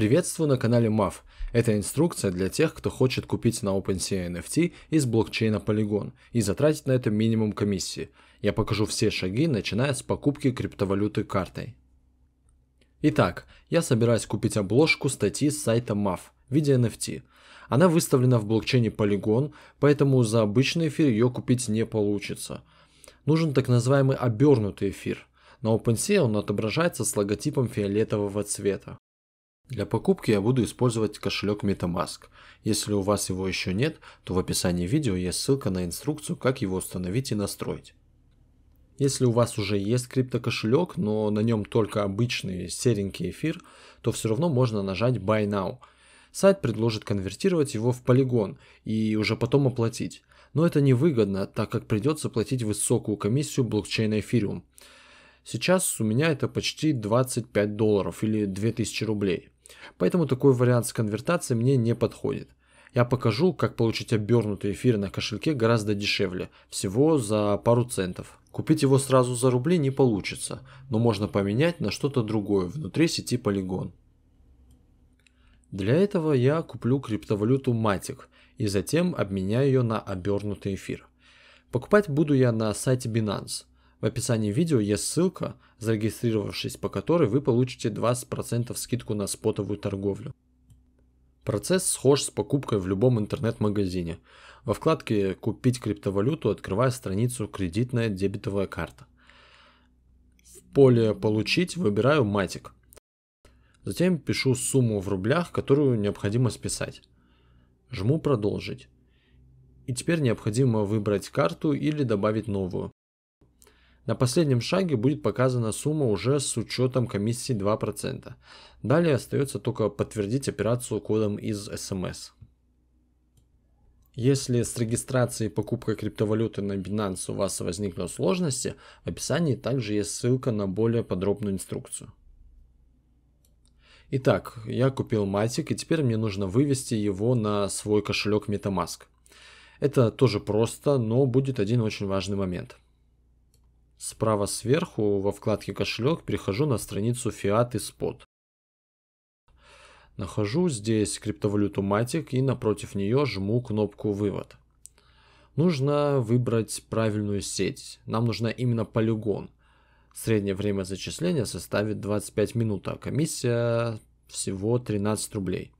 Приветствую на канале MAF. Это инструкция для тех, кто хочет купить на OpenSea NFT из блокчейна Polygon и затратить на это минимум комиссии. Я покажу все шаги, начиная с покупки криптовалюты картой. Итак, я собираюсь купить обложку статьи с сайта MAF в виде NFT. Она выставлена в блокчейне Polygon, поэтому за обычный эфир ее купить не получится. Нужен так называемый обернутый эфир. На OpenSea он отображается с логотипом фиолетового цвета. Для покупки я буду использовать кошелек MetaMask. Если у вас его еще нет, то в описании видео есть ссылка на инструкцию, как его установить и настроить. Если у вас уже есть криптокошелек, но на нем только обычный серенький эфир, то все равно можно нажать Buy Now. Сайт предложит конвертировать его в полигон и уже потом оплатить. Но это невыгодно, так как придется платить высокую комиссию блокчейна Ethereum. Сейчас у меня это почти 25 долларов или 2000 рублей. Поэтому такой вариант с конвертацией мне не подходит. Я покажу, как получить обернутый эфир на кошельке гораздо дешевле, всего за пару центов. Купить его сразу за рубли не получится, но можно поменять на что-то другое внутри сети Polygon. Для этого я куплю криптовалюту Matic и затем обменяю ее на обернутый эфир. Покупать буду я на сайте Binance. В описании видео есть ссылка, зарегистрировавшись по которой вы получите 20% скидку на спотовую торговлю. Процесс схож с покупкой в любом интернет-магазине. Во вкладке «Купить криптовалюту» открывая страницу «Кредитная дебетовая карта». В поле «Получить» выбираю «Матик». Затем пишу сумму в рублях, которую необходимо списать. Жму «Продолжить». И теперь необходимо выбрать карту или добавить новую. На последнем шаге будет показана сумма уже с учетом комиссии 2%. Далее остается только подтвердить операцию кодом из SMS. Эм Если с регистрацией и покупкой криптовалюты на Binance у вас возникли сложности, в описании также есть ссылка на более подробную инструкцию. Итак, я купил Matic и теперь мне нужно вывести его на свой кошелек MetaMask. Это тоже просто, но будет один очень важный момент – Справа сверху во вкладке кошелек перехожу на страницу Fiat и Spot. Нахожу здесь криптовалюту Matic и напротив нее жму кнопку «Вывод». Нужно выбрать правильную сеть. Нам нужна именно полигон. Среднее время зачисления составит 25 минут, а комиссия всего 13 рублей.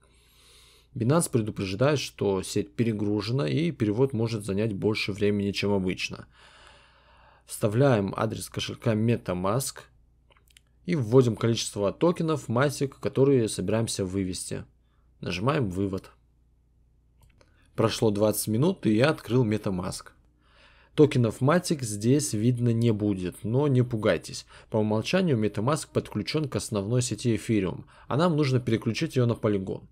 Binance предупреждает, что сеть перегружена и перевод может занять больше времени, чем обычно – Вставляем адрес кошелька MetaMask и вводим количество токенов MATIC, которые собираемся вывести. Нажимаем «Вывод». Прошло 20 минут и я открыл MetaMask. Токенов Matic здесь видно не будет, но не пугайтесь. По умолчанию MetaMask подключен к основной сети Ethereum, а нам нужно переключить ее на Polygon.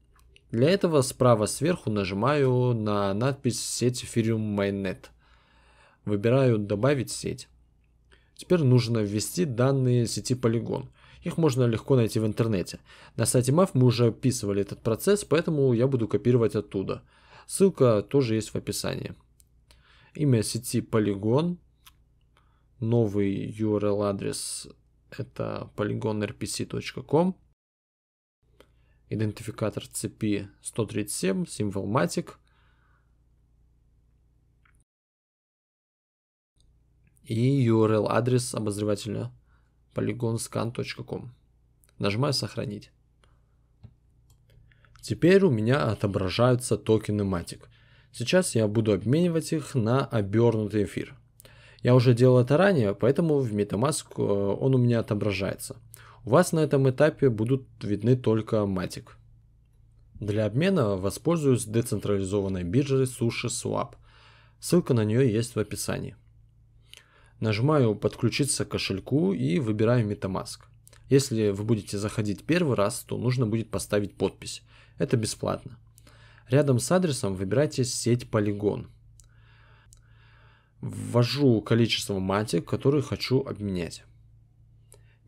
Для этого справа сверху нажимаю на надпись «Сеть Ethereum Mainnet». Выбираю «Добавить сеть». Теперь нужно ввести данные сети Polygon. Их можно легко найти в интернете. На сайте MAF мы уже описывали этот процесс, поэтому я буду копировать оттуда. Ссылка тоже есть в описании. Имя сети Polygon. Новый URL адрес это polygonrpc.com. Идентификатор цепи 137, символ Matic. и URL-адрес обозревателя polygonscan.com. Нажимаю «Сохранить». Теперь у меня отображаются токены Matic. Сейчас я буду обменивать их на обернутый эфир. Я уже делал это ранее, поэтому в Metamask э, он у меня отображается. У вас на этом этапе будут видны только Matic. Для обмена воспользуюсь децентрализованной биржей SushiSwap. Ссылка на нее есть в описании. Нажимаю «Подключиться к кошельку» и выбираю MetaMask. Если вы будете заходить первый раз, то нужно будет поставить подпись. Это бесплатно. Рядом с адресом выбирайте сеть Polygon. Ввожу количество матик, которые хочу обменять.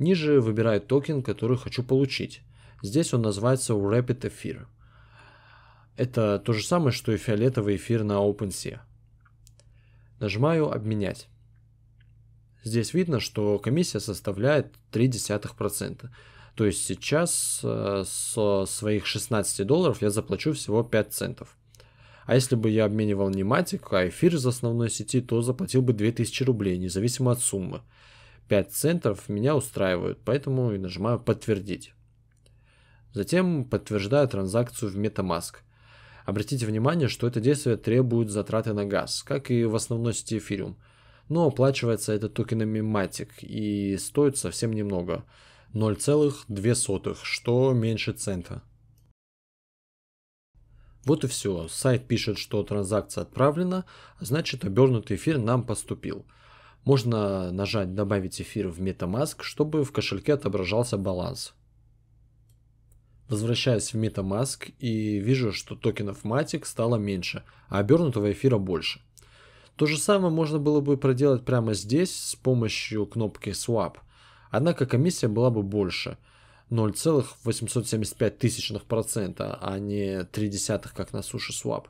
Ниже выбираю токен, который хочу получить. Здесь он называется Rapid Ether. Это то же самое, что и фиолетовый эфир на OpenSea. Нажимаю «Обменять». Здесь видно, что комиссия составляет 0,3%. То есть сейчас э, со своих 16 долларов я заплачу всего 5 центов. А если бы я обменивал не матик, а эфир из основной сети, то заплатил бы 2000 рублей, независимо от суммы. 5 центов меня устраивают, поэтому и нажимаю «Подтвердить». Затем подтверждаю транзакцию в MetaMask. Обратите внимание, что это действие требует затраты на газ, как и в основной сети Ethereum – но оплачивается это токенами Matic и стоит совсем немного – 0,02, что меньше цента. Вот и все. Сайт пишет, что транзакция отправлена, значит обернутый эфир нам поступил. Можно нажать «Добавить эфир в MetaMask», чтобы в кошельке отображался баланс. Возвращаюсь в MetaMask и вижу, что токенов Matic стало меньше, а обернутого эфира больше. То же самое можно было бы проделать прямо здесь с помощью кнопки Swap. Однако комиссия была бы больше. 0,875%, а не 0,3, как на суши Swap.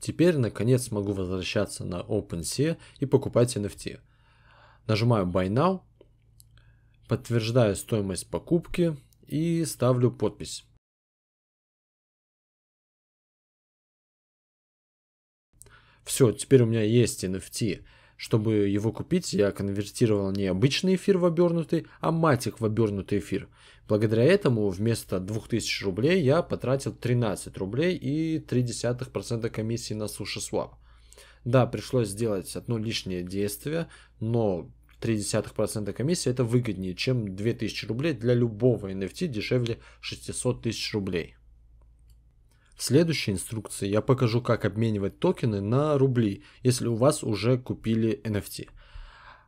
Теперь, наконец, могу возвращаться на OpenSea и покупать NFT. Нажимаю Buy Now, подтверждаю стоимость покупки и ставлю подпись. все, теперь у меня есть NFT. Чтобы его купить, я конвертировал не обычный эфир в обернутый, а матик в обернутый эфир. Благодаря этому вместо 2000 рублей я потратил 13 рублей и 0,3% комиссии на Суши SushiSwap. Да, пришлось сделать одно лишнее действие, но 0,3% комиссии это выгоднее, чем 2000 рублей для любого NFT дешевле 600 тысяч рублей. В следующей инструкции я покажу, как обменивать токены на рубли, если у вас уже купили NFT.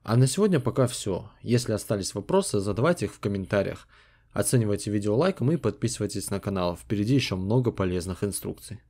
А на сегодня пока все. Если остались вопросы, задавайте их в комментариях. Оценивайте видео лайком и подписывайтесь на канал. Впереди еще много полезных инструкций.